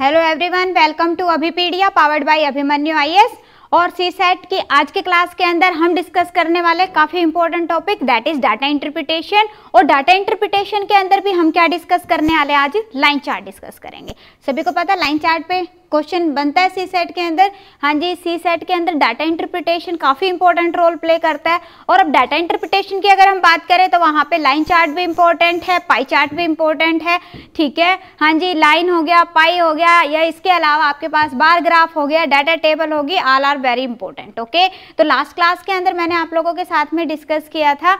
Hello everyone welcome to Abhipedia powered by Abhimanyu IAS और सी set e की आज के क्लास के अंदर हम डिस्कस करने वाले काफ़ी important topic that is data interpretation और डाटा इंटरप्रिटेशन के अंदर भी हम क्या डिस्कस करने वाले आज लाइन चार्ट डिस्कस करेंगे सभी को पता लाइन चार्ट पे क्वेश्चन बनता है सी सेट के अंदर हाँ जी सी सेट के अंदर डाटा इंटरप्रिटेशन काफ़ी इंपॉर्टेंट रोल प्ले करता है और अब डाटा इंटरप्रिटेशन की अगर हम बात करें तो वहाँ पे लाइन चार्ट भी इंपॉर्टेंट है पाई चार्ट भी इंपॉर्टेंट है ठीक है हाँ जी लाइन हो गया पाई हो गया या इसके अलावा आपके पास बार ग्राफ हो गया डाटा टेबल होगी all are very important okay तो लास्ट क्लास के अंदर मैंने आप लोगों के साथ में डिस्कस किया था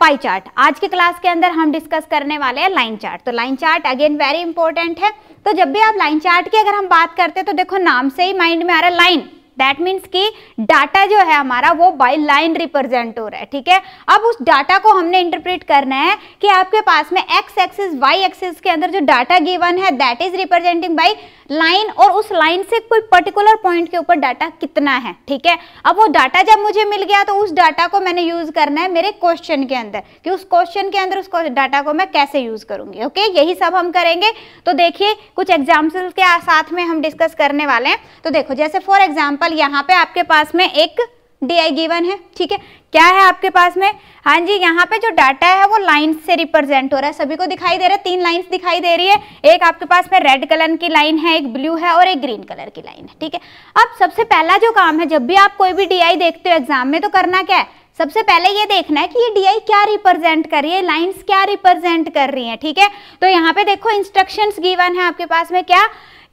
पाई चार्ट आज के क्लास के अंदर हम डिस्कस करने वाले हैं लाइन चार्ट तो line chart again very important है तो जब भी आप लाइन चार्ट की अगर हम बात बात करते तो देखो नाम से ही माइंड में आ रहा है लाइन दैट मीन्स कि डाटा जो है हमारा वो बाय लाइन रिप्रेजेंट हो रहा है ठीक है अब उस डाटा को हमने इंटरप्रेट करना है कि आपके पास में एक्स एक्सिस वाई एक्सिस के अंदर जो डाटा गिवन है that is representing by line और उस लाइन से कोई पर्टिकुलर पॉइंट के ऊपर डाटा कितना है ठीक है अब वो डाटा जब मुझे मिल गया तो उस डाटा को मैंने यूज करना है मेरे क्वेश्चन के अंदर कि उस क्वेश्चन के अंदर उस डाटा को मैं कैसे यूज करूंगी ओके यही सब हम करेंगे तो देखिए कुछ एग्जाम्पल के साथ में हम डिस्कस करने वाले हैं तो देखो जैसे फॉर एग्जाम्पल यहाँ पे आपके पास में एक डी आई गिवन है ठीक है क्या है आपके पास में हाँ जी यहाँ पे जो डाटा है वो लाइन से रिप्रेजेंट हो रहा है सभी को दिखाई दे रहा है तीन लाइन दिखाई दे रही है एक आपके पास में रेड कलर की लाइन है एक ब्लू है और एक ग्रीन कलर की लाइन है ठीक है अब सबसे पहला जो काम है जब भी आप कोई भी डी देखते हो एग्जाम में तो करना क्या है सबसे पहले ये देखना है कि ये डी क्या रिप्रेजेंट कर रही है लाइन क्या रिप्रेजेंट कर रही है ठीक है तो यहाँ पे देखो इंस्ट्रक्शन गिवन है आपके पास में क्या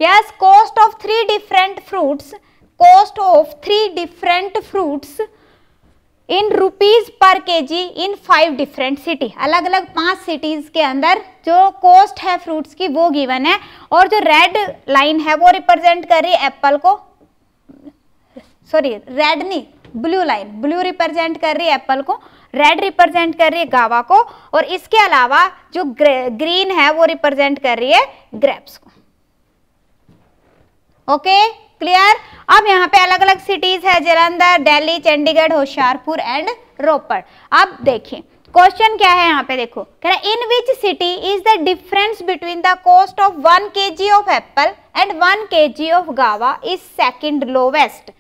yes cost of three different fruits cost of three different fruits in rupees per k g in five different city अलग अलग पांच सिटीज़ के अंदर जो कॉस्ट है फ्रूट्स की वो गिवन है और जो रेड लाइन है वो रिप्रेजेंट कर रही है एप्पल को सॉरी रेड नहीं ब्लू लाइन ब्लू रिप्रेजेंट कर रही है एप्पल को रेड रिप्रेजेंट कर रही है गावा को और इसके अलावा जो ग्रीन है वो रिप्रेजेंट कर रही है ग्रेप्स को ओके okay? क्लियर अब यहाँ पे अलग अलग सिटीज है जलंधर दिल्ली चंडीगढ़ होशियारपुर एंड रोपड़ अब देखिए क्वेश्चन क्या है यहाँ पे देखो कह रहा है in which city is the difference between the cost of one k ji of apple and one k ji of guava is second lowest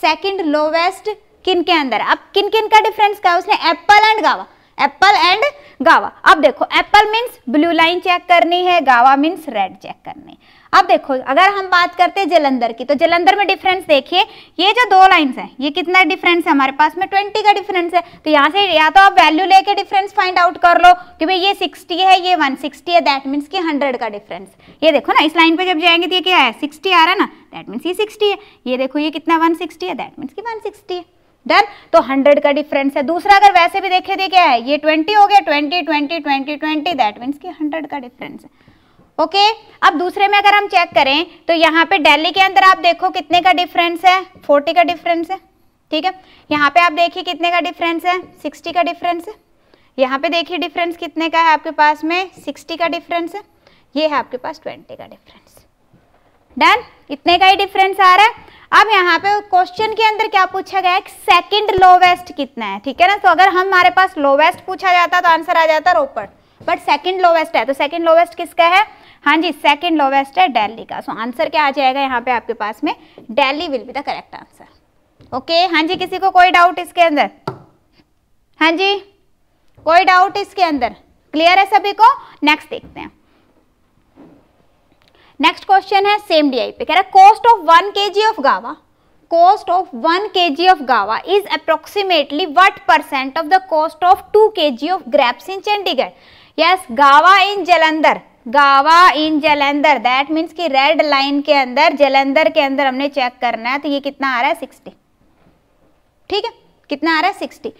second lowest किन के अंदर अब किन किन का डिफरेंस कहा उसने apple and guava apple and guava अब देखो apple means blue line check करनी है गावा मीन्स रेड चेक करनी है अब देखो अगर हम बात करते हैं जलंधर की तो जलंधर में डिफरेंस देखिए ये जो दो लाइंस है ये कितना डिफरेंस है हमारे पास में ट्वेंटी का डिफरेंस है तो यहाँ से या तो आप वैल्यू लेके डिफरेंस फाइंड आउट कर लो कि भाई ये सिक्सटी है ये वन सिक्सटी है दैट मीन्स कि हंड्रेड का डिफरेंस ये देखो ना इस लाइन पे जब जाएंगे तो ये क्या है सिक्सटी आ रहा है ना दैट मीन्स ये सिक्सटी है ये देखो ये कितना वन सिक्सटी है दैट मीन्स की वन सिक्सटी है डन तो हंड्रेड का डिफरेंस है दूसरा अगर वैसे भी देखे तो क्या है ये ट्वेंटी हो गया twenty twenty twenty twenty that means की हंड्रेड का डिफरेंस है ओके अब दूसरे में अगर हम चेक करें तो यहाँ पे दिल्ली के अंदर आप देखो कितने का डिफरेंस है फोर्टी का डिफरेंस है ठीक है यहाँ पे आप देखिए कितने का डिफरेंस है सिक्सटी का डिफरेंस है यहाँ पे देखिए डिफरेंस कितने का है आपके पास में सिक्सटी का डिफरेंस है ये है आपके पास ट्वेंटी का डिफरेंस डन इतने का ही डिफरेंस आ रहा है अब यहाँ पे क्वेश्चन के अंदर क्या पूछा गया है सेकंड लोवेस्ट कितना है ठीक है ना तो अगर हम हमारे पास लोवेस्ट पूछा जाता तो आंसर आ जाता रोपड़ बट सेकंड लोवेस्ट है तो सेकंड लोवेस्ट किसका है हाँ जी सेकेंड लोवेस्ट है डेली का सो आंसर क्या आ जाएगा यहाँ पे आपके पास में Delhi will be the correct answer okay हाँ जी किसी को कोई डाउट इसके अंदर हाँ जी कोई डाउट इसके अंदर क्लियर है सभी को नेक्स्ट देखते हैं नेक्स्ट क्वेश्चन है सेम डीआई पे कह रहा है cost of one k ji of guava cost of one k ji of guava is approximately what percent of the cost of two के जी of grapes in Chandigarh yes guava in Jalandhar guava in Jalandhar that means कि red line के अंदर जलंधर के अंदर हमने check करना है तो ये कितना आ रहा है सिक्सटी ठीक है कितना आ रहा है सिक्सटी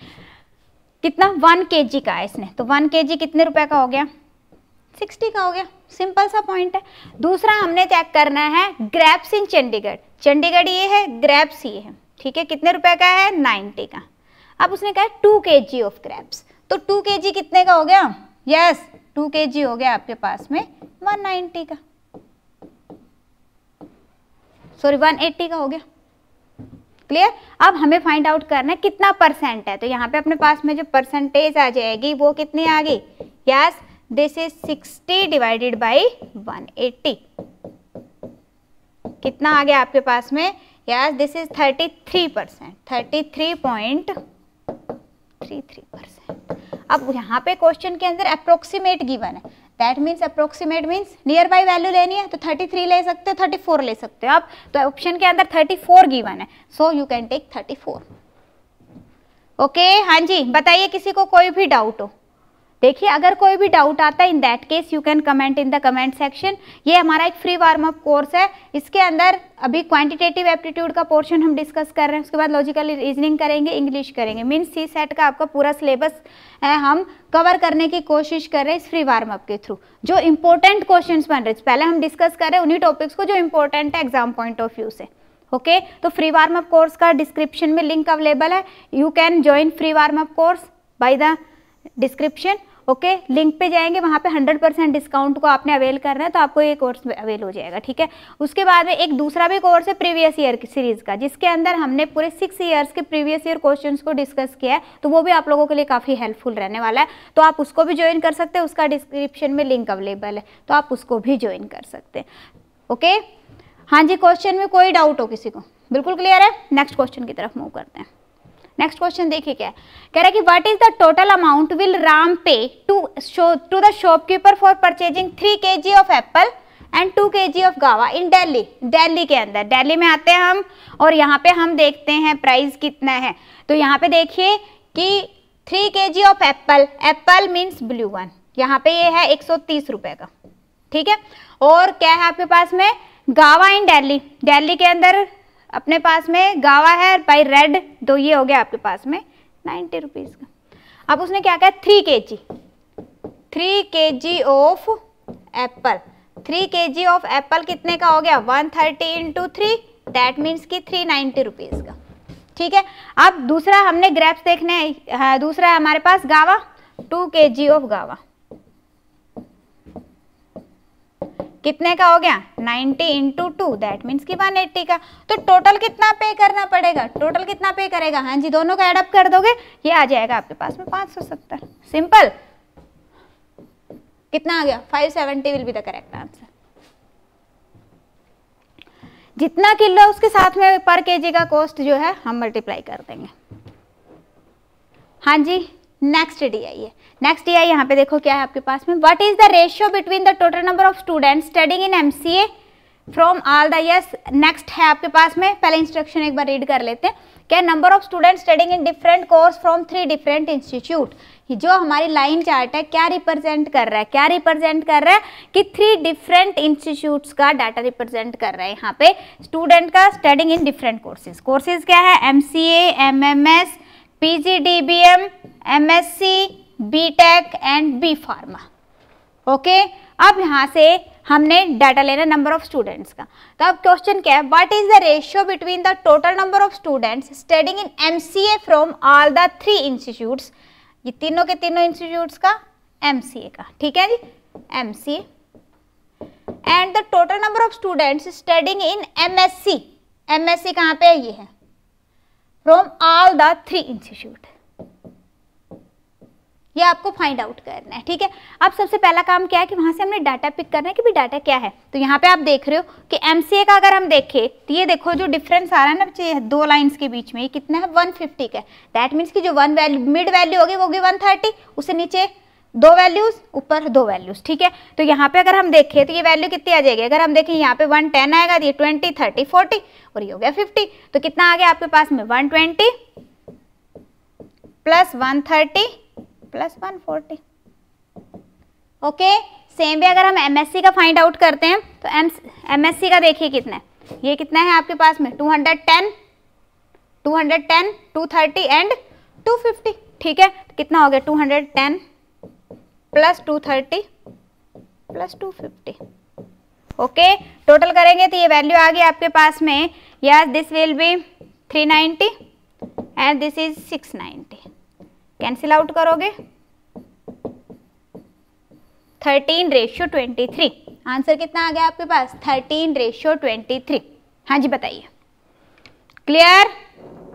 कितना वन के जी का है इसने तो वन के जी कितने रुपए का हो गया सिक्सटी का हो गया सिंपल सा पॉइंट है दूसरा हमने चेक करना है ग्रैप्स इन चंडीगढ़ चंडीगढ़ ये है ग्रैप्स ये है ठीक है कितने रुपए का है नाइन्टी का अब उसने कहा टू के जी ऑफ ग्रैप्स तो टू के जी कितने का हो गया यस yes, टू के हो गया आपके पास में वन नाइन्टी का सॉरी वन एट्टी का हो गया क्लियर अब हमें फाइंड आउट करना है कितना परसेंट है तो यहाँ पे अपने पास में जो परसेंटेज आ जाएगी वो कितनी आ गई yes this is 60 divided by 180 कितना आ गया आपके पास में yes this is 33 percent thirty three point three three percent अब यहाँ पे क्वेश्चन के अंदर अप्रोक्सीमेट गिवन है that means approximate means near by value लेनी है तो 33 ले सकते हो 34 ले सकते हो आप तो ऑप्शन के अंदर 34 गिवन है so you can take 34 okay okay, हाँ जी बताइए किसी को कोई भी डाउट हो देखिए अगर कोई भी डाउट आता है in that case you can comment in the comment section ये हमारा एक फ्री वार्म अप कोर्स है इसके अंदर अभी क्वांटिटेटिव एप्टीट्यूड का पोर्शन हम डिस्कस कर रहे हैं उसके बाद लॉजिकल रीजनिंग करेंगे इंग्लिश करेंगे मीन्स सी सेट का आपका पूरा सिलेबस है हम कवर करने की कोशिश कर रहे हैं इस फ्री वार्म अप के थ्रू जो इंपॉर्टेंट क्वेश्चन बन रहे पहले हम डिस्कस कर रहे हैं उन्हीं टॉपिक्स को जो इम्पोर्टेंट है एग्जाम पॉइंट ऑफ व्यू से ओके तो फ्री वार्म अप कोर्स का डिस्क्रिप्शन में लिंक अवेलेबल है you can join free warm up course by the description okay link पे जाएंगे वहाँ पे 100 परसेंट डिस्काउंट को आपने अवेल करना है तो आपको ये कोर्स अवेल हो जाएगा ठीक है उसके बाद में एक दूसरा भी कोर्स है प्रीवियस ईयर की सीरीज़ का जिसके अंदर हमने पूरे सिक्स ईयर्स के प्रीवियस ईयर क्वेश्चंस को डिस्कस किया है तो वो भी आप लोगों के लिए काफ़ी हेल्पफुल रहने वाला है तो आप उसको भी ज्वाइन कर सकते हैं उसका डिस्क्रिप्शन में लिंक अवेलेबल है तो आप उसको भी ज्वाइन कर सकते हैं ओके हाँ जी क्वेश्चन में कोई डाउट हो किसी को बिल्कुल क्लियर है नेक्स्ट क्वेश्चन की तरफ मूव करते हैं नेक्स्ट क्वेश्चन देखिए क्या कह रहा है कि what is the total amount will Ram pay to show to the shopkeeper for purchasing three K ji of apple and two के जी ऑफ गावा इन दिल्ली दिल्ली के अंदर दिल्ली में आते हैं हम और यहाँ पे हम देखते हैं प्राइस कितना है तो यहाँ पे देखिए कि three K ji of apple apple means blue one यहाँ पे ये है एक सौ तीस रुपये का ठीक है और क्या है आपके पास में गावा इन दिल्ली दिल्ली के अंदर अपने पास में गावा है बाई रेड तो ये हो गया आपके पास में नाइन्टी रुपीज़ का अब उसने क्या कहा three K ji three K ji of Apple three K ji of Apple कितने का हो गया one thirty into three that means कि थ्री नाइन्टी रुपीज़ का ठीक है अब दूसरा हमने ग्रेप्स देखने हैं हाँ, दूसरा है हमारे पास गावा टू के जी ऑफ गावा कितने का हो गया 90 इंटू टू दैट मीन्स कि 180 का तो टोटल कितना पे करना पड़ेगा टोटल कितना पे करेगा हाँ जी दोनों का एडअप कर दोगे ये आ जाएगा आपके पास में 570 सिंपल कितना आ गया 570 will be the correct answer जितना किलो उसके साथ में पर केजी का कॉस्ट जो है हम मल्टीप्लाई कर देंगे हाँ जी नेक्स्ट डी आई है नेक्स्ट डी आई यहाँ पे देखो क्या है आपके पास में what is the ratio between the total number of student studying in M C A from all the yes next है आपके पास में पहले इंस्ट्रक्शन एक बार रीड कर लेते हैं क्या number of student studying in different course from three different institute जो हमारी लाइन चार्ट है क्या रिप्रेजेंट कर रहा है क्या रिप्रेजेंट कर रहा है कि थ्री डिफरेंट इंस्टीट्यूट्स का डाटा रिप्रेजेंट कर रहा है यहाँ पे स्टूडेंट का studying in different courses courses क्या है M C M M S C MSc BTech and B pharma okay अब यहाँ से हमने डाटा लेना नंबर ऑफ स्टूडेंट्स का तो अब क्वेश्चन क्या है what is the ratio between the total number of students studying in MCA from all the three institutes ये तीनों के तीनों इंस्टीट्यूट्स का एमसीए का ठीक है जी MCA and the total number of students studying in MSc MSc कहाँ पे है ये है from all the three institute ये आपको फाइंड आउट करना है ठीक है अब सबसे पहला काम क्या है कि वहां से हमने डाटा पिक करना है कि भी डाटा क्या है तो यहाँ पे आप देख रहे हो कि एम का अगर हम देखें तो ये देखो जो डिफरेंस आ रहा है ना दो लाइंस के बीच में ये कितना है 150 का दैट मीन्स कि जो वन वैल्यू मिड वैल्यू होगी वो होगी 130 उससे नीचे दो वैल्यूज ऊपर दो वैल्यूज ठीक है तो यहाँ पे अगर हम देखें तो ये वैल्यू कितनी आ जाएगी अगर हम देखें यहाँ पे वन टेन आएगा तो ये ट्वेंटी थर्टी फोर्टी और ये हो गया फिफ्टी तो कितना आ गया आपके पास में one twenty plus one thirty plus one forty okay same भी अगर हम एमएससी का फाइंड आउट करते हैं तो एम एमएससी का देखिए कितना है ये कितना है आपके पास में two hundred ten two hundred ten two thirty and two fifty ठीक है तो कितना हो गया two hundred ten plus two thirty plus two fifty okay total करेंगे तो ये वैल्यू आ गई आपके पास में yes this will be three ninety and this is six ninety cancel out करोगे thirteen ratio twenty three answer कितना आ गया आपके पास थर्टीन रेशियो ट्वेंटी थ्री हाँ जी बताइए क्लियर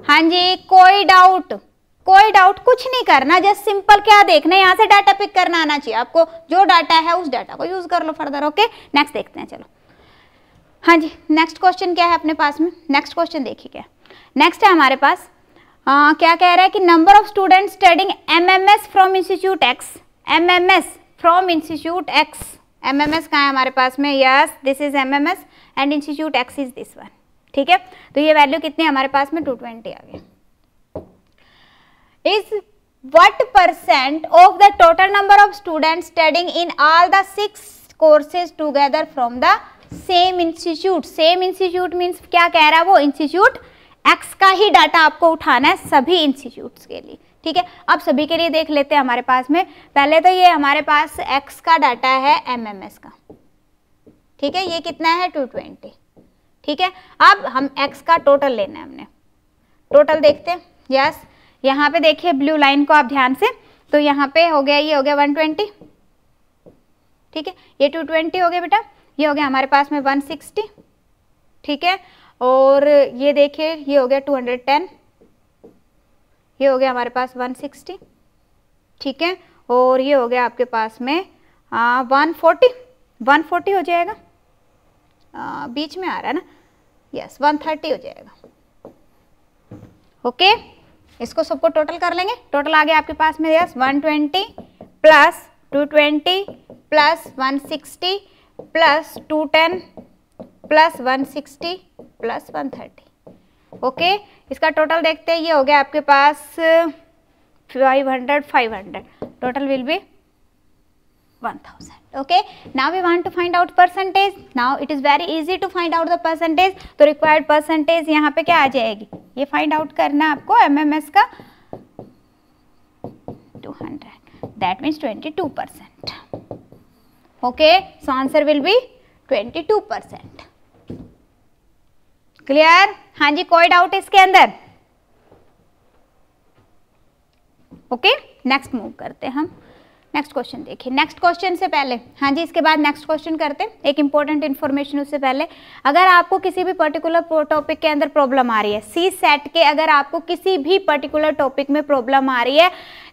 हाँ जी कोई डाउट कोई डाउट कुछ नहीं करना जस्ट सिंपल क्या देखना है यहाँ से डाटा पिक करना आना चाहिए आपको जो डाटा है उस डाटा को यूज़ कर लो फर्दर ओके नेक्स्ट देखते हैं चलो हाँ जी नेक्स्ट क्वेश्चन क्या है अपने पास में नेक्स्ट क्वेश्चन देखिए क्या नेक्स्ट है हमारे पास आ, क्या कह रहा है कि number of student studying M M S from institute X M M S from institute X M M S कहाँ है हमारे पास में yes this is M M S and institute X is this one ठीक है तो ये value कितनी हमारे पास में टू ट्वेंटी आ गया is what percent of the total number of students studying in all the six courses together from the same institute same institute means क्या कह रहा है वो institute x का ही डाटा आपको उठाना है सभी institutes के लिए ठीक है अब सभी के लिए देख लेते हैं हमारे पास में पहले तो ये हमारे पास x का डाटा है MMS का ठीक है ये कितना है 220 ठीक है अब हम x का टोटल लेना है हमने टोटल देखते हैं यस yes. यहाँ पे देखिए ब्लू लाइन को आप ध्यान से तो यहाँ पे हो गया ये हो गया 120 ठीक है ये 220 हो गया बेटा ये हो गया हमारे पास में 160 ठीक है और ये देखिए ये हो गया 210 ये हो गया हमारे पास 160 ठीक है और ये हो गया आपके पास में फोर्टी वन फोर्टी हो जाएगा आ, बीच में आ रहा है ना यस 130 हो जाएगा ओके okay? इसको सबको टोटल कर लेंगे टोटल आ गया आपके पास में yes 120 plus 220 plus 160 plus 210 plus 160 plus 130 okay इसका टोटल देखते हैं ये हो गया आपके पास 500 500 total will be 1000 okay now we want to find out percentage now it is very easy to find out the percentage to required percentage yahan pe kya aa jayegi ye find out करना aapko MMS ka 200 that means 22 okay so answer will be 22 clear haan ji koi doubt iske andar okay next move karte hain hum next question देखिए next question से पहले हाँ जी इसके बाद next question करते हैं एक इंपॉर्टेंट इन्फॉर्मेशन उससे पहले अगर आपको किसी भी पर्टिकुलर टॉपिक के अंदर प्रॉब्लम आ रही है सी सेट के अगर आपको किसी भी पर्टिकुलर टॉपिक में प्रॉब्लम आ रही है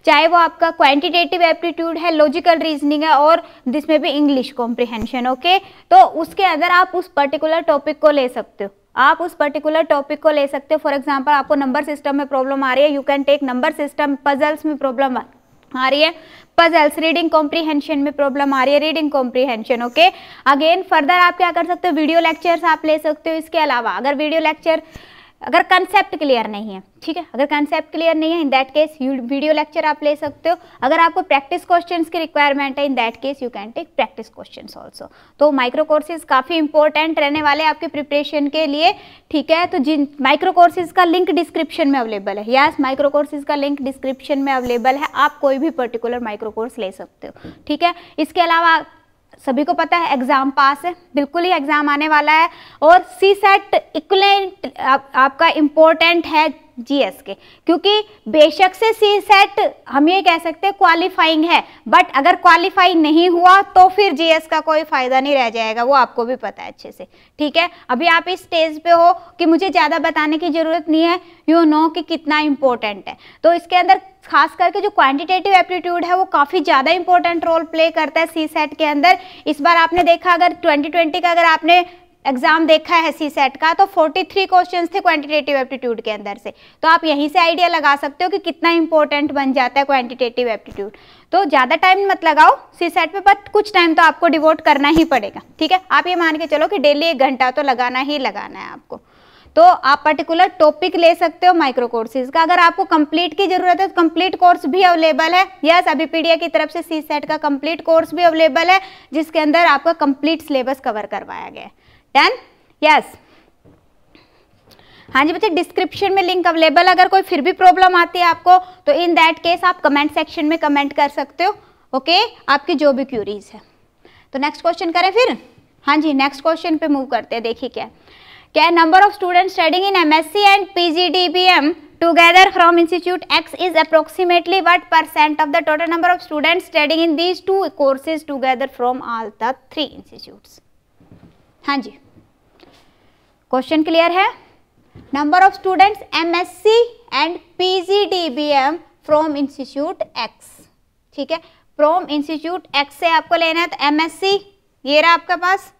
चाहे वो आपका क्वांटिटेटिव एप्टीट्यूड है लॉजिकल रीजनिंग है और जिसमें भी इंग्लिश कॉम्प्रिहेंशन ओके तो उसके अंदर आप उस पर्टिकुलर टॉपिक को ले सकते हो आप उस पर्टिकुलर टॉपिक को ले सकते हो फॉर एग्जाम्पल आपको नंबर सिस्टम में प्रॉब्लम आ रही है you can take number system puzzles में प्रॉब्लम आ रही है आ रही है पजल्स रीडिंग कॉम्प्रीहेंशन में प्रॉब्लम आ रही है reading comprehension okay again further आप क्या कर सकते हो वीडियो लेक्चर्स आप ले सकते हो इसके अलावा अगर वीडियो लेक्चर अगर कंसेप्ट क्लियर नहीं है ठीक है अगर कंसेप्ट क्लियर नहीं है in that case you video lecture आप ले सकते हो अगर आपको प्रैक्टिस क्वेश्चन की रिक्वायरमेंट है in that case you can take practice question also तो माइक्रो कोर्सेज काफ़ी इंपॉर्टेंट रहने वाले आपके प्रिपरेशन के लिए ठीक है तो जिन माइक्रो कोर्सेज का लिंक डिस्क्रिप्शन में अवेलेबल है यस माइक्रो कोर्सेज का लिंक डिस्क्रिप्शन में अवेलेबल है आप कोई भी पर्टिकुलर माइक्रो कोर्स ले सकते हो ठीक है इसके अलावा सभी को पता है एग्ज़ाम पास है बिल्कुल ही एग्ज़ाम आने वाला है और सी सेट इक्वलेंट आप, आपका इम्पोर्टेंट है जीएस के क्योंकि बेशक से सी सेट हम ये कह सकते हैं क्वालिफाइंग है बट अगर क्वालिफाई नहीं हुआ तो फिर जीएस का कोई फायदा नहीं रह जाएगा वो आपको भी पता है अच्छे से ठीक है अभी आप इस स्टेज पे हो कि मुझे ज़्यादा बताने की ज़रूरत नहीं है यू नो कि कितना इम्पोर्टेंट है तो इसके अंदर खास करके जो क्वांटिटेटिव एप्टीट्यूड है वो काफ़ी ज़्यादा इंपॉर्टेंट रोल प्ले करता है सी सेट के अंदर इस बार आपने देखा अगर 2020 का अगर आपने एग्जाम देखा है सी सेट का तो 43 क्वेश्चंस थे क्वांटिटेटिव एप्टीट्यूड के अंदर से तो आप यहीं से आइडिया लगा सकते हो कि कितना इंपॉर्टेंट बन जाता है क्वांटिटेटिव एप्टीट्यूड तो ज़्यादा टाइम मत लगाओ सी सेट पर बट कुछ टाइम तो आपको डिवोट करना ही पड़ेगा ठीक है आप ये मान के चलो कि डेली एक घंटा तो लगाना ही लगाना है आपको तो आप पर्टिकुलर टॉपिक ले सकते हो माइक्रो कोर्सेज का अगर आपको कंप्लीट की जरूरत है तो कंप्लीट कोर्स भी अवेलेबल है यस yes, पीडिया की तरफ से सी सेट का कंप्लीट कोर्स भी अवेलेबल है जिसके अंदर आपका कंप्लीट सिलेबस कवर करवाया गया है डन यस हाँ जी बच्चे डिस्क्रिप्शन में लिंक अवेलेबल अगर कोई फिर भी प्रॉब्लम आती है आपको तो इन दैट केस आप कमेंट सेक्शन में कमेंट कर सकते हो ओके okay? आपकी जो भी क्यूरीज है तो नेक्स्ट क्वेश्चन करें फिर हाँ जी नेक्स्ट क्वेश्चन पे मूव करते हैं देखिए क्या क्या number of student studying in M and P together from institute X is approximately what percent of the total number of student studying in these two courses together from all the three institutes हाँ जी question clear है number of students MSc and M from institute X ठीक है from institute x से आपको लेना है तो एमएससी ये रहा आपके पास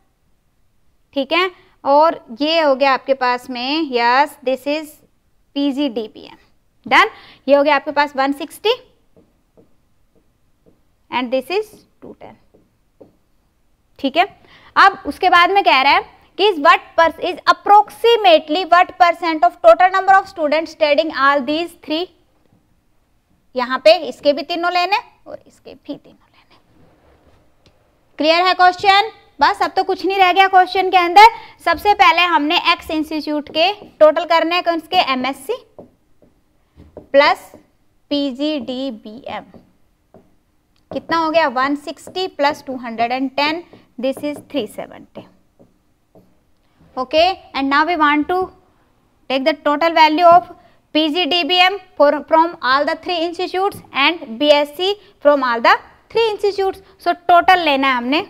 ठीक है और ये हो गया आपके पास में yes this is M done ये हो गया आपके पास 160 एंड दिस इज 210 ठीक है अब उसके बाद में कह रहा है कि is what per is approximately what percent of total number of student studying all these three यहां पे इसके भी तीनों लेने और इसके भी तीनों लेने क्लियर है क्वेश्चन बस अब तो कुछ नहीं रह गया क्वेश्चन के अंदर सबसे पहले हमने एक्स इंस्टीट्यूट के टोटल करने हैं उसके एमएससी प्लस पीजीडीबीएम कितना हो गया 160 plus 210 this is 370 okay and now we want to take the total value of PGDBM for, from all the three institutes and BSc from all the three institutes. So total lena है हमने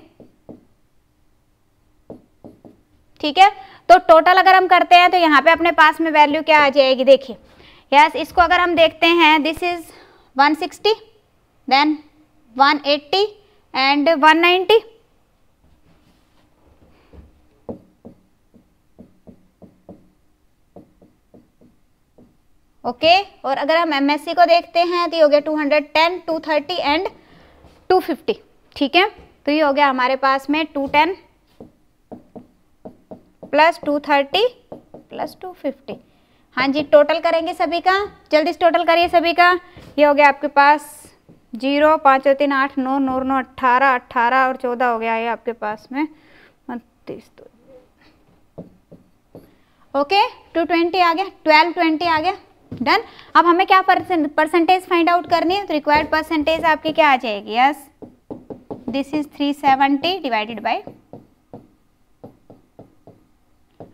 ठीक है तो total अगर हम करते हैं तो यहाँ पे अपने पास में वैल्यू क्या आ जाएगी देखिए यस इसको अगर हम देखते हैं this is 160 then 180 and 190 okay okay? और अगर हम एम को देखते हैं तो ये हो गया 210, 230 एंड 250 ठीक है तो ये हो गया हमारे पास में 210 प्लस 230 प्लस 250 हाँ जी टोटल करेंगे सभी का जल्दी से टोटल करिए सभी का ये हो गया आपके पास जीरो पाँच और तीन आठ नौ नौ नौ अट्ठारह अट्ठारह और चौदह हो गया ये आपके पास में बत्तीस ओके टू ट्वेंटी आ गया ट्वेल्व ट्वेंटी आ गया डन अब हमें क्या परसेंटेज फाइंड आउट करनी है तो रिक्वायर्ड परसेंटेज आपकी क्या आ जाएगी yes this is 370 divided by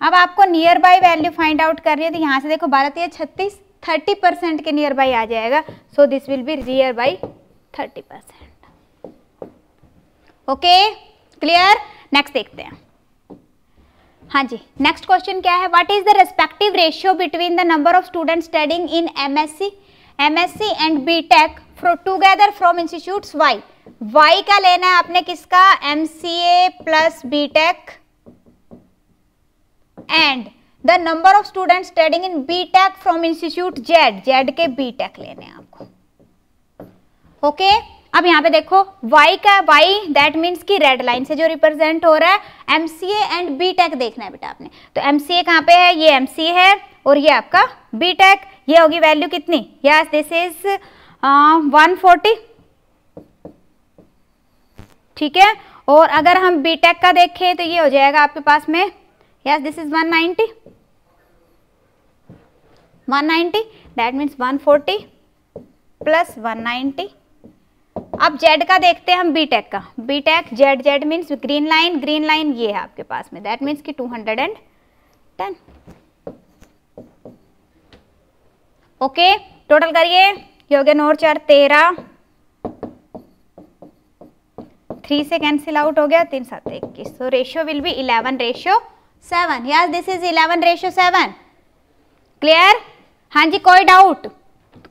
अब आपको near by value find out करनी है तो यहां से देखो बारह तीन छत्तीस थर्टी परसेंट के नियर बाई आ जाएगा so this will be near by thirty percent okay clear next देखते हैं हाँ जी नेक्स्ट क्वेश्चन क्या है what is the respective ratio between the number of student studying in MSc MSc and BTech from together from institute Y Y का लेना है आपने किसका MCA plus BTech and the number of student studying in BTech from institute Z Z के BTech लेने हैं आपको okay okay? अब यहाँ पे देखो y का y दैट मीन्स की रेड लाइन से जो रिप्रेजेंट हो रहा है M C A and B tech देखना है बेटा आपने तो एम सी ए कहाँ पे है ये एम सी ए है और ये आपका बी टेक e ये होगी वैल्यू कितनी yes this is one forty ठीक है और अगर हम बी टेक e का देखें तो ये हो जाएगा आपके पास में yes this is one ninety one ninety that means one forty plus one ninety अब जेड का देखते हैं हम बीटेक का BTech Z Z means green line green line ये है आपके पास में दैट मीन्स की two hundred and ten okay total करिए ये नोर चार तेरह थ्री से कैंसिल आउट हो गया तीन सात इक्कीस so ratio will be eleven ratio seven यार this is eleven ratio seven clear हाँ जी कोई डाउट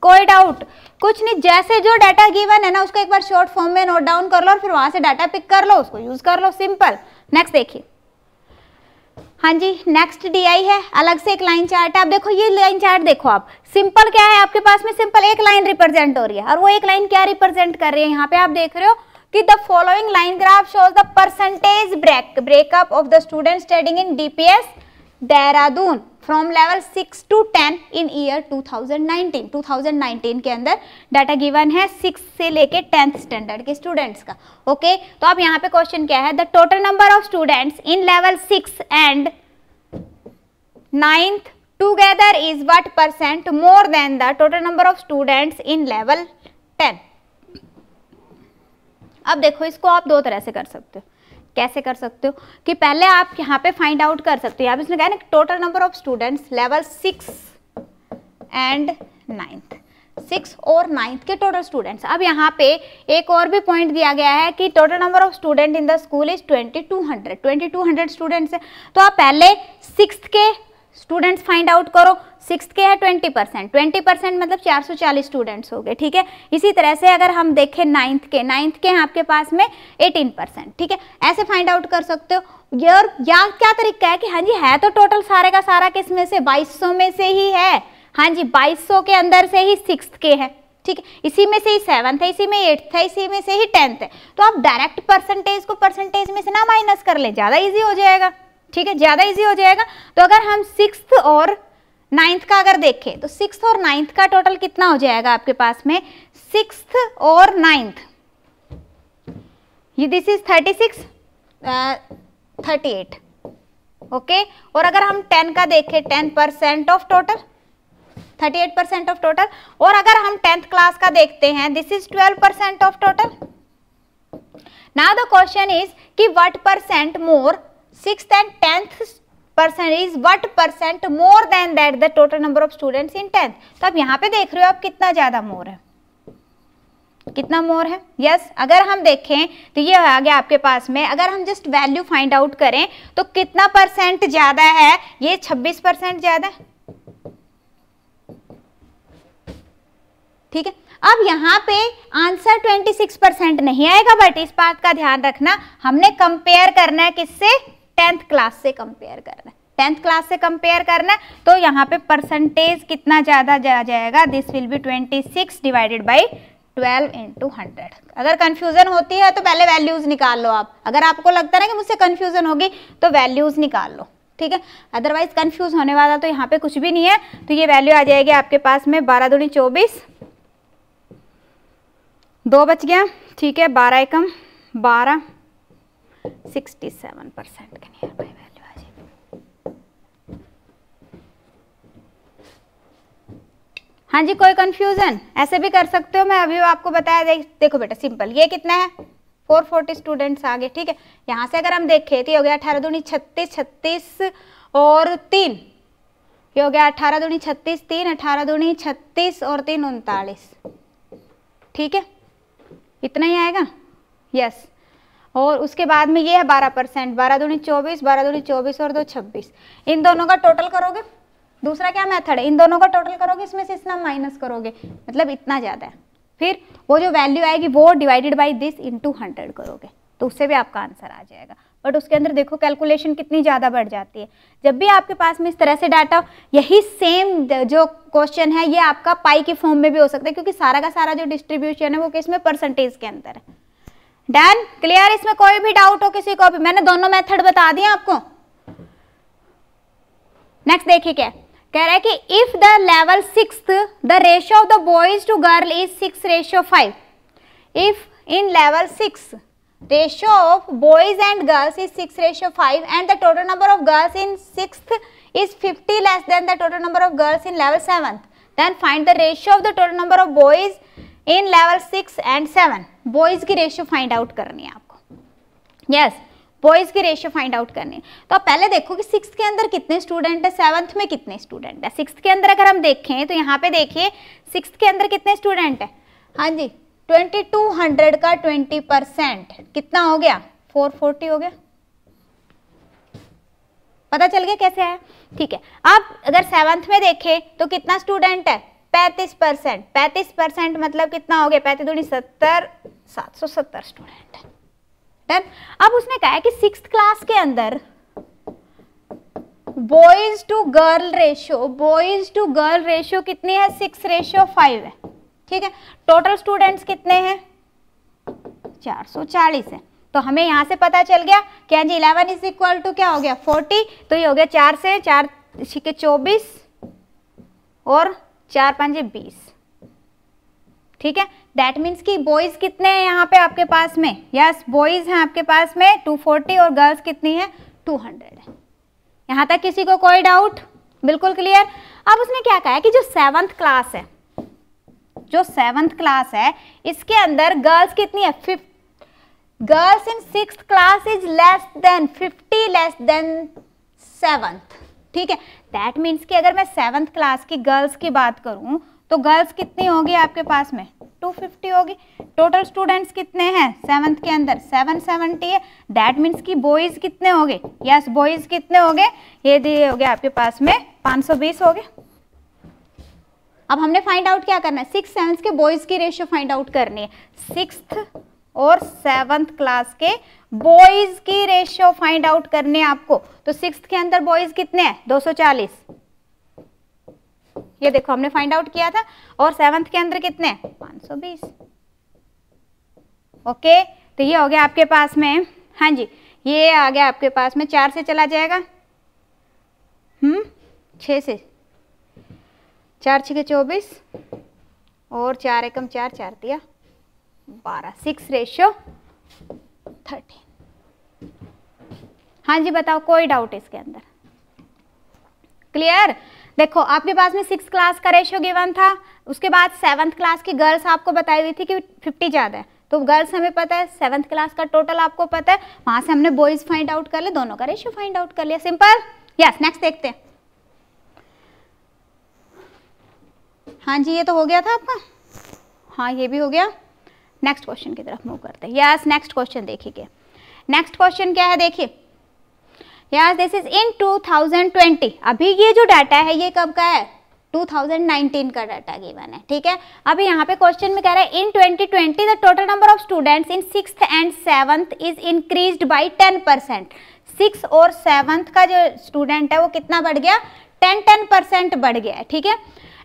कोई डाउट कुछ नहीं जैसे जो डाटा गिवन है ना उसको एक बार शॉर्ट फॉर्म में नोट डाउन कर लो और फिर वहां से डाटा पिक कर लो उसको यूज कर लो सिंपल नेक्स्ट देखिए हाँ जी नेक्स्ट डीआई है अलग से एक लाइन चार्ट है आप देखो ये लाइन चार्ट देखो आप सिंपल क्या है आपके पास में सिंपल एक लाइन रिप्रेजेंट हो रही है और वो एक लाइन क्या रिप्रेजेंट कर रही है यहाँ पे आप देख रहे हो कि the following line graph shows the percentage break breakup of the student studying in DPS Dehradun from level six to ten in year 2019 2019 के अंदर डाटा गिवन है सिक्स से लेके टेंथ स्टैंडर्ड के स्टूडेंट्स का ओके okay? तो अब यहाँ पे क्वेश्चन क्या है the total number of students in level six and ninth together is what percent more than the total number of students in level ten अब देखो इसको आप दो तरह से कर सकते हो कैसे कर सकते हो कि पहले आप यहाँ पे फाइंड आउट कर सकते हो यहाँ पे इसमें क्या है ना total number of students level six and ninth six और नाइन्थ के टोटल स्टूडेंट्स अब यहाँ पे एक और भी पॉइंट दिया गया है कि total number of student in the school is twenty two hundred twenty two hundred students हैं तो आप पहले सिक्स के स्टूडेंट्स फाइंड आउट करो सिक्स के है ट्वेंटी परसेंट ट्वेंटी परसेंट मतलब चार सौ चालीस स्टूडेंट्स हो गए ठीक है इसी तरह से अगर हम देखें नाइन्थ के नाइन्थ के हैं आपके पास में एटीन परसेंट ठीक है ऐसे फाइंड आउट कर सकते हो यार या क्या तरीका है कि हाँ जी है तो टोटल सारे का सारा किस में से बाईस सौ में से ही है हाँ जी बाईस सौ के अंदर से ही सिक्स के है ठीक है इसी में से ही सेवन्थ है इसी में एट्थ है इसी में से ही टेंथ है तो आप डायरेक्ट परसेंटेज को परसेंटेज में से ना माइनस कर लें ज़्यादा ईजी हो जाएगा ठीक है ज़्यादा इजी हो जाएगा तो अगर हम सिक्स और नाइन्थ का अगर देखें तो सिक्स और नाइन्थ का टोटल कितना हो जाएगा आपके पास में सिक्स और नाइन्थ ये this is thirty six thirty eight okay और अगर हम टेन का देखें ten percent of total thirty eight percent of total और अगर हम टेंथ क्लास का देखते हैं this is twelve percent of total now the question is कि what percent more six and tenth percent is what percent more than that the total number of students in tenth तो अब यहाँ पे देख रहे हो आप कितना ज़्यादा मोर है कितना मोर है यस yes, अगर हम देखें तो ये आ गया आपके पास में अगर हम जस्ट वैल्यू फाइंड आउट करें तो कितना परसेंट ज़्यादा है ये 26 परसेंट ज़्यादा है ठीक है अब यहाँ पे आंसर 26 परसेंट नहीं आएगा बट इस बात का ध्यान रखना हमने कंपेयर करना है किससे टेंथ क्लास से कंपेयर करना है टेंथ क्लास से कंपेयर करना है तो यहाँ पे परसेंटेज कितना ज़्यादा जा जाएगा this will be twenty six divided by twelve into hundred अगर कन्फ्यूज़न होती है तो पहले वैल्यूज़ निकाल लो आप अगर आपको लगता है ना कि मुझसे कन्फ्यूज़न होगी तो वैल्यूज़ निकाल लो ठीक है अदरवाइज कन्फ्यूज़ होने वाला तो यहाँ पे कुछ भी नहीं है तो ये वैल्यू आ जाएगी आपके पास में बारह दूनी चौबीस दो बच गया ठीक है बारह एकम बारह 67 परसेंट के नियर बाय वैल्यू आ जाएगी हाँ जी कोई कंफ्यूजन ऐसे भी कर सकते हो मैं अभी आपको बताया देख, देखो बेटा सिंपल ये कितना है 440 स्टूडेंट्स आगे ठीक है यहाँ से अगर हम देखे तो हो गया अठारह दूनी छत्तीस छत्तीस और तीन ये हो गया अठारह दूनी छत्तीस तीन अठारह दूनी छत्तीस और तीन उनतालीस ठीक है इतना ही आएगा यस yes. और उसके बाद में ये है बारह परसेंट बारह दूनी चौबीस बारह दूनी चौबीस और दो छब्बीस इन दोनों का टोटल करोगे दूसरा क्या मेथड है इन दोनों का टोटल करोगे इसमें से इतना माइनस करोगे मतलब इतना ज़्यादा है फिर वो जो वैल्यू आएगी वो divided by this into hundred करोगे तो उससे भी आपका आंसर आ जाएगा बट उसके अंदर देखो कैलकुलेशन कितनी ज़्यादा बढ़ जाती है जब भी आपके पास में इस तरह से डाटा यही सेम जो क्वेश्चन है ये आपका पाई के फॉर्म में भी हो सकता है क्योंकि सारा का सारा जो डिस्ट्रीब्यूशन है वो किस में परसेंटेज के अंदर है डन क्लियर इसमें कोई भी डाउट हो किसी को भी मैंने दोनों मेथड बता दिए आपको नेक्स्ट देखिए क्या कह रहा है कि if the level six the ratio of the boys to girl is six ratio five if in level six ratio of boys and girls is six ratio five and the total number of girls in six is fifty less than the total number of girls in level seven then find the ratio of the total number of boys in level six and seven boys की ratio find out करनी है आपको yes yes, boys की ratio find out करनी है तो आप पहले देखो कि सिक्स के अंदर कितने स्टूडेंट है सेवन्थ में कितने स्टूडेंट है सिक्स के अंदर अगर हम देखें तो यहाँ पे देखिए सिक्स के अंदर कितने स्टूडेंट है हाँ जी ट्वेंटी टू हंड्रेड का ट्वेंटी परसेंट कितना हो गया फोर फोर्टी हो गया पता चल गया कैसे आया ठीक है अब अगर सेवन्थ में देखें तो कितना स्टूडेंट है पैंतीस परसेंट पैंतीस परसेंट मतलब कितना हो गया पैंतीस दूनी सत्तर सात सौ सत्तर स्टूडेंट डन अब उसने कहा है कि सिक्स क्लास के अंदर boys to girl ratio boys to girl ratio कितनी है सिक्स रेशियो फाइव है ठीक है टोटल स्टूडेंट्स कितने हैं चार सौ चालीस है तो हमें यहां से पता चल गया कि हाँ जी इलेवन इज इक्वल टू क्या हो गया फोर्टी तो ये हो गया चार से चार छिके चौबीस और चार पाँच बीस ठीक है दैट मीन्स कि बॉयज़ कितने हैं यहाँ पे आपके पास में यस yes, बॉयज़ हैं आपके पास में 240 और गर्ल्स कितनी है 200 है यहाँ तक किसी को कोई डाउट बिल्कुल क्लियर अब उसने क्या कहा है कि जो सेवन्थ क्लास है जो सेवन्थ क्लास है इसके अंदर गर्ल्स कितनी है fifth girls in six class is less than fifty less than seventh ठीक है दैट मीन्स कि अगर मैं सेवन्थ क्लास की गर्ल्स की बात करूँ तो गर्ल्स कितनी होगी आपके पास में 250 होगी टोटल स्टूडेंट्स कितने हैं सेवन्थ के अंदर 770 है दैट मीन्स कि बॉयज़ कितने हो गए यस बॉयज़ कितने हो गए ये दिए हो गए आपके पास में 520 हो गए अब हमने फाइंड आउट क्या करना है सिक्स सेवन्थ के बॉयज़ की रेशियो फाइंड आउट करनी है सिक्स और सेवन्थ क्लास के बॉयज की रेशियो फाइंड आउट करने आपको तो सिक्स के अंदर बॉयज कितने हैं 240 ये देखो हमने फाइंड आउट किया था और सेवंथ के अंदर कितने हैं 520 ओके तो ये हो गया आपके पास में हाँ जी ये आ गया आपके पास में चार से चला जाएगा हम्म छ से चार छः के चौबीस और चार एकम चार चार दिया बारह सिक्स रेशियो थर्टी हाँ जी बताओ कोई डाउट इसके अंदर क्लियर देखो आपके पास में सिक्स क्लास का रेशियो गिवन था उसके बाद सेवन्थ क्लास की गर्ल्स आपको बताई हुई थी कि फिफ्टी ज़्यादा है तो गर्ल्स हमें पता है सेवन्थ क्लास का टोटल आपको पता है वहां से हमने बॉयज़ फाइंड आउट कर लिया दोनों का रेशियो फाइंड आउट कर लिया सिंपल यस नेक्स्ट देखते हैं हाँ जी ये तो हो गया था आपका हाँ ये भी हो गया नेक्स्ट क्वेश्चन की तरफ मूव करते हैं यस नेक्स्ट क्वेश्चन देखिए नेक्स्ट क्वेश्चन क्या है देखिए यार दिस इज इन 2020 अभी ये जो डाटा है ये कब का है 2019 का डाटा गिवन है ठीक है अभी यहाँ पे क्वेश्चन में कह रहा है in 2020 the total number of students in six and seventh is increase by 10 percent six और सेवन्थ का जो स्टूडेंट है वो कितना बढ़ गया 10 10 परसेंट बढ़ गया है ठीक है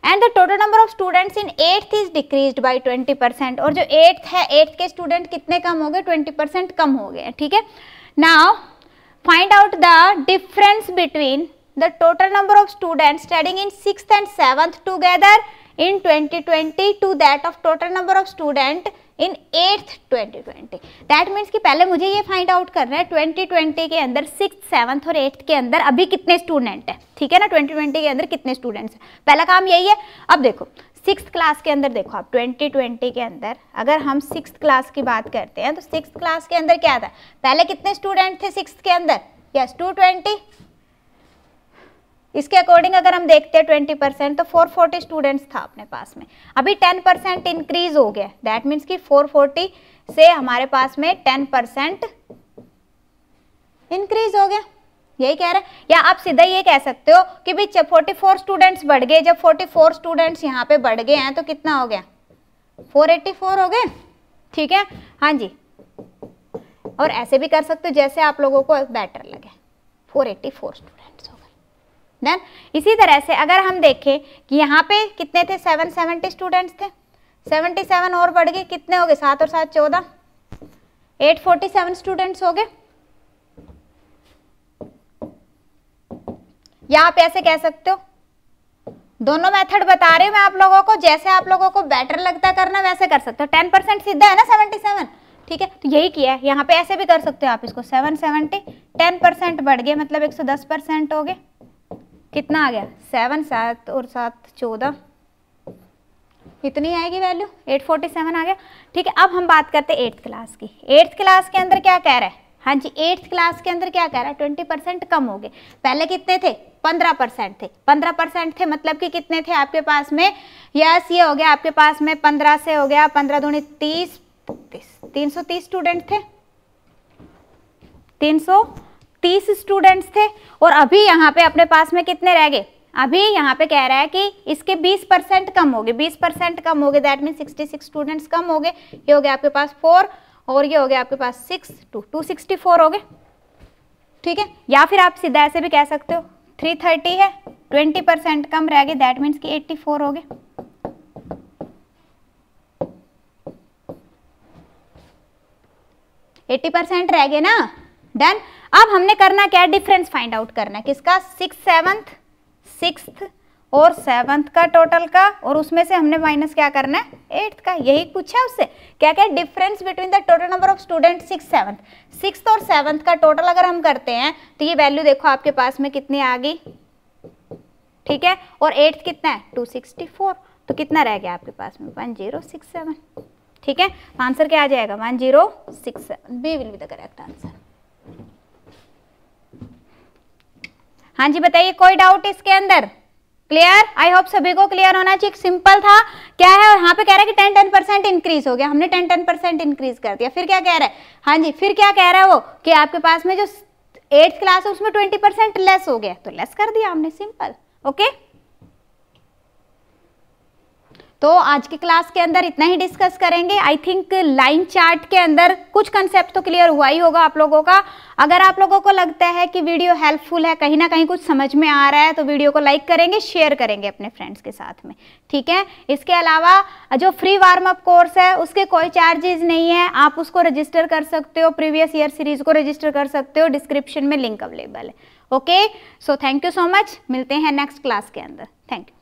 and the total number of students in eighth is decrease by twenty percent और जो एट्थ है एट्थ के स्टूडेंट कितने कम हो गए ट्वेंटी परसेंट कम हो गए ठीक है now find out the difference between the total number of students studying in 6th and 7th together in 2020 to that of total number of student in eighth 2020 that means कि पहले मुझे ये find out करना है 2020 के अंदर six seventh और eighth के अंदर अभी कितने स्टूडेंट हैं ठीक है ना 2020 के अंदर कितने स्टूडेंट्स हैं पहला काम यही है अब देखो सिक्स क्लास के अंदर देखो आप ट्वेंटी ट्वेंटी के अंदर अगर हम सिक्स क्लास की बात करते हैं तो सिक्स क्लास के अंदर क्या था पहले कितने स्टूडेंट थे सिक्स के अंदर यस टू ट्वेंटी इसके अकॉर्डिंग अगर हम देखते हैं ट्वेंटी परसेंट तो फोर फोर्टी स्टूडेंट्स था अपने पास में अभी टेन परसेंट इंक्रीज हो गया दैट मीन्स कि फोर फोर्टी से हमारे पास में टेन परसेंट इंक्रीज हो गया यही कह रहे हैं या आप सीधा ये कह सकते हो कि भाई फोर्टी फोर स्टूडेंट्स बढ़ गए जब फोर्टी फोर स्टूडेंट्स यहाँ पे बढ़ गए हैं तो कितना हो गया फोर एट्टी फोर हो गए ठीक है हाँ जी और ऐसे भी कर सकते हो जैसे आप लोगों को बेटर लगे फोर एट्टी फोर स्टूडेंट्स हो गए देन इसी तरह से अगर हम देखें कि यहाँ पे कितने थे सेवन सेवेंटी स्टूडेंट्स थे सेवनटी सेवन और बढ़ गए कितने हो गए सात और सात चौदह एट फोर्टी सेवन स्टूडेंट्स हो गए या आप ऐसे कह सकते हो दोनों मेथड बता रही हूँ मैं आप लोगों को जैसे आप लोगों को बेटर लगता करना वैसे कर सकते हो टेन परसेंट सीधा है ना सेवेंटी सेवन ठीक है तो यही किया है यहाँ पे ऐसे भी कर सकते हो आप इसको सेवन सेवेंटी टेन परसेंट बढ़ गए मतलब एक सौ दस परसेंट हो गए कितना आ गया सेवन सात और सात चौदह इतनी आएगी वैल्यू एट फोर्टी सेवन आ गया ठीक है अब हम बात करते हैं एट्थ क्लास की एट्थ क्लास के अंदर क्या कह रहा है हाँ जी एट्थ क्लास के अंदर क्या कह रहा है ट्वेंटी परसेंट कम हो गए पहले कितने थे पंद्रह परसेंट थे पंद्रह परसेंट थे मतलब कि कितने थे आपके पास में यस ये हो गया आपके पास में पंद्रह से हो गया पंद्रह दूनी तीस तीन सौ तीस स्टूडेंट थे तीन सौ तीस स्टूडेंट्स थे और अभी यहाँ पे अपने पास में कितने रह गए अभी यहाँ पे कह रहा है कि इसके 20 परसेंट कम हो गए बीस परसेंट कम हो गए दैट मीन 66 स्टूडेंट्स कम हो गए ये हो गया आपके पास फोर और ये हो गया आपके पास six two two sixty four हो गए ठीक है या फिर आप सीधा ऐसे भी कह सकते हो थ्री थर्टी है ट्वेंटी परसेंट कम रह गए दैट मीन्स कि एट्टी फोर हो गए एट्टी परसेंट रह गए ना डन अब हमने करना क्या डिफरेंस फाइंड आउट करना है किसका सिक्स सेवंथ सिक्स और सेवंथ का टोटल का और उसमें से हमने माइनस क्या करना है एट्थ का यही पूछा उससे क्या क्या difference between the total number of student six seventh six और सेवंथ का टोटल अगर हम करते हैं तो ये वैल्यू देखो आपके पास में कितनी आ गई ठीक है और एट्थ कितना है टू सिक्सटी फोर तो कितना रह गया आपके पास में वन जीरो सिक्स सेवन ठीक है आंसर क्या आ जाएगा one zero six seven B will be the correct answer हाँ जी बताइए कोई डाउट इसके अंदर क्लियर आई होप सभी को क्लियर होना चाहिए सिंपल था क्या है और यहाँ पे कह रहा है कि टेन टेन परसेंट इंक्रीज हो गया हमने टेन टेन परसेंट इंक्रीज कर दिया फिर क्या कह रहा है हाँ जी फिर क्या कह रहा है वो कि आपके पास में जो एट्थ क्लास है उसमें ट्वेंटी परसेंट लेस हो गया तो लेस कर दिया हमने सिंपल ओके okay? तो आज की क्लास के अंदर इतना ही डिस्कस करेंगे आई थिंक लाइन चार्ट के अंदर कुछ कंसेप्ट तो क्लियर हुआ ही होगा आप लोगों का अगर आप लोगों को लगता है कि वीडियो हेल्पफुल है कहीं ना कहीं कुछ समझ में आ रहा है तो वीडियो को लाइक करेंगे शेयर करेंगे अपने फ्रेंड्स के साथ में ठीक है इसके अलावा जो फ्री वार्म अप कोर्स है उसके कोई चार्जेज नहीं है आप उसको रजिस्टर कर सकते हो प्रीवियस ईयर सीरीज को रजिस्टर कर सकते हो डिस्क्रिप्शन में लिंक अवेलेबल है okay so thank you so much मिलते हैं नेक्स्ट क्लास के अंदर थैंक यू